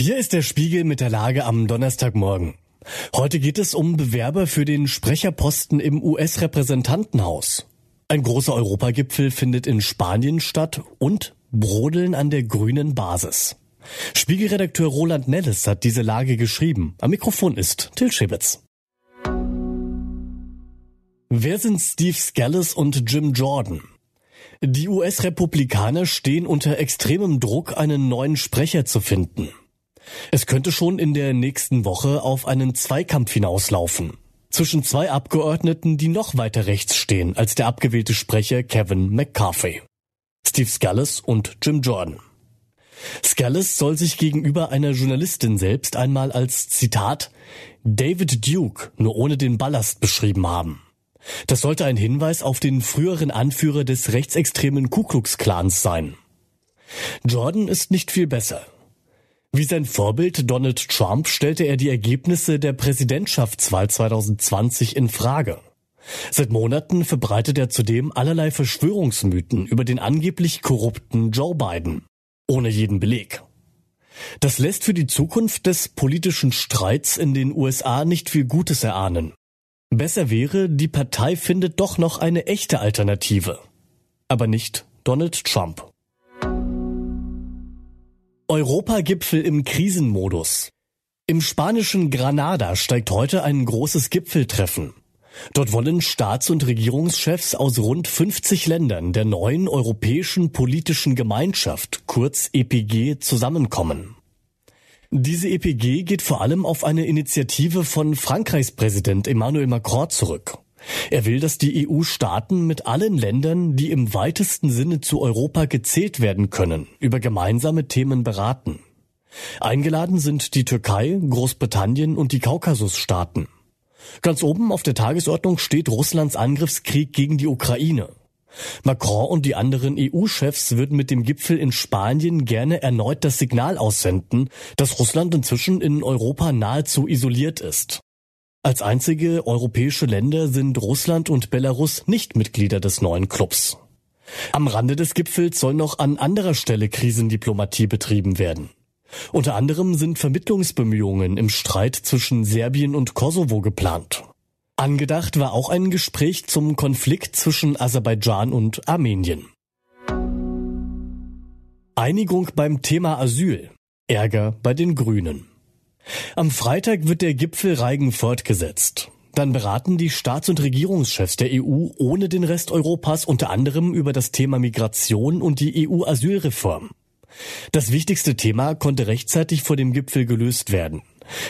Hier ist der Spiegel mit der Lage am Donnerstagmorgen. Heute geht es um Bewerber für den Sprecherposten im US-Repräsentantenhaus. Ein großer Europagipfel findet in Spanien statt und Brodeln an der grünen Basis. Spiegelredakteur Roland Nellis hat diese Lage geschrieben. Am Mikrofon ist Till Schibitz. Wer sind Steve Scalise und Jim Jordan? Die US-Republikaner stehen unter extremem Druck, einen neuen Sprecher zu finden. Es könnte schon in der nächsten Woche auf einen Zweikampf hinauslaufen. Zwischen zwei Abgeordneten, die noch weiter rechts stehen als der abgewählte Sprecher Kevin McCarthy. Steve Scalise und Jim Jordan. Scalise soll sich gegenüber einer Journalistin selbst einmal als Zitat David Duke nur ohne den Ballast beschrieben haben. Das sollte ein Hinweis auf den früheren Anführer des rechtsextremen Ku Klux Klans sein. Jordan ist nicht viel besser. Wie sein Vorbild Donald Trump stellte er die Ergebnisse der Präsidentschaftswahl 2020 in Frage. Seit Monaten verbreitet er zudem allerlei Verschwörungsmythen über den angeblich korrupten Joe Biden, ohne jeden Beleg. Das lässt für die Zukunft des politischen Streits in den USA nicht viel Gutes erahnen. Besser wäre, die Partei findet doch noch eine echte Alternative. Aber nicht Donald Trump. Europagipfel im Krisenmodus. Im spanischen Granada steigt heute ein großes Gipfeltreffen. Dort wollen Staats- und Regierungschefs aus rund 50 Ländern der neuen Europäischen Politischen Gemeinschaft, kurz EPG, zusammenkommen. Diese EPG geht vor allem auf eine Initiative von Frankreichs Präsident Emmanuel Macron zurück. Er will, dass die EU-Staaten mit allen Ländern, die im weitesten Sinne zu Europa gezählt werden können, über gemeinsame Themen beraten. Eingeladen sind die Türkei, Großbritannien und die Kaukasusstaaten. Ganz oben auf der Tagesordnung steht Russlands Angriffskrieg gegen die Ukraine. Macron und die anderen EU-Chefs würden mit dem Gipfel in Spanien gerne erneut das Signal aussenden, dass Russland inzwischen in Europa nahezu isoliert ist. Als einzige europäische Länder sind Russland und Belarus nicht Mitglieder des neuen Clubs. Am Rande des Gipfels soll noch an anderer Stelle Krisendiplomatie betrieben werden. Unter anderem sind Vermittlungsbemühungen im Streit zwischen Serbien und Kosovo geplant. Angedacht war auch ein Gespräch zum Konflikt zwischen Aserbaidschan und Armenien. Einigung beim Thema Asyl. Ärger bei den Grünen. Am Freitag wird der Gipfel Reigen fortgesetzt. Dann beraten die Staats- und Regierungschefs der EU ohne den Rest Europas unter anderem über das Thema Migration und die EU-Asylreform. Das wichtigste Thema konnte rechtzeitig vor dem Gipfel gelöst werden.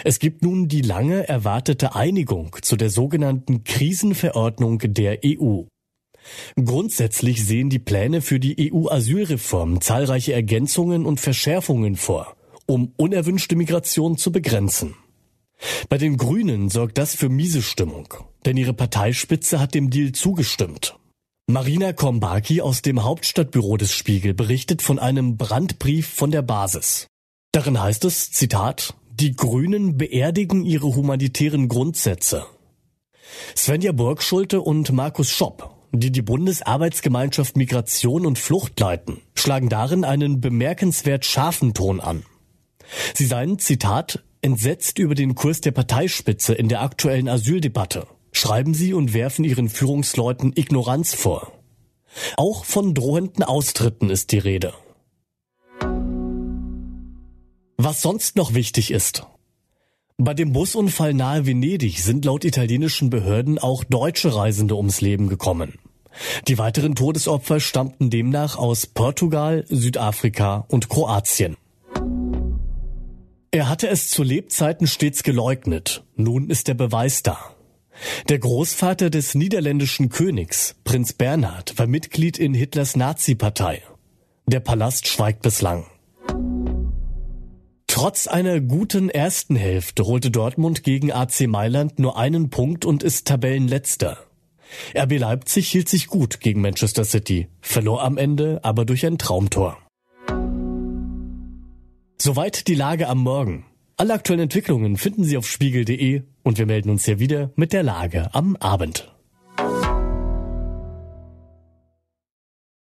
Es gibt nun die lange erwartete Einigung zu der sogenannten Krisenverordnung der EU. Grundsätzlich sehen die Pläne für die EU-Asylreform zahlreiche Ergänzungen und Verschärfungen vor um unerwünschte Migration zu begrenzen. Bei den Grünen sorgt das für miese Stimmung, denn ihre Parteispitze hat dem Deal zugestimmt. Marina Kombaki aus dem Hauptstadtbüro des Spiegel berichtet von einem Brandbrief von der Basis. Darin heißt es, Zitat, die Grünen beerdigen ihre humanitären Grundsätze. Svenja Burgschulte und Markus Schopp, die die Bundesarbeitsgemeinschaft Migration und Flucht leiten, schlagen darin einen bemerkenswert scharfen Ton an. Sie seien, Zitat, entsetzt über den Kurs der Parteispitze in der aktuellen Asyldebatte, schreiben sie und werfen ihren Führungsleuten Ignoranz vor. Auch von drohenden Austritten ist die Rede. Was sonst noch wichtig ist. Bei dem Busunfall nahe Venedig sind laut italienischen Behörden auch deutsche Reisende ums Leben gekommen. Die weiteren Todesopfer stammten demnach aus Portugal, Südafrika und Kroatien. Er hatte es zu Lebzeiten stets geleugnet, nun ist der Beweis da. Der Großvater des niederländischen Königs, Prinz Bernhard, war Mitglied in Hitlers Nazi-Partei. Der Palast schweigt bislang. Trotz einer guten ersten Hälfte holte Dortmund gegen AC Mailand nur einen Punkt und ist Tabellenletzter. RB Leipzig hielt sich gut gegen Manchester City, verlor am Ende aber durch ein Traumtor. Soweit die Lage am Morgen. Alle aktuellen Entwicklungen finden Sie auf spiegel.de und wir melden uns hier wieder mit der Lage am Abend.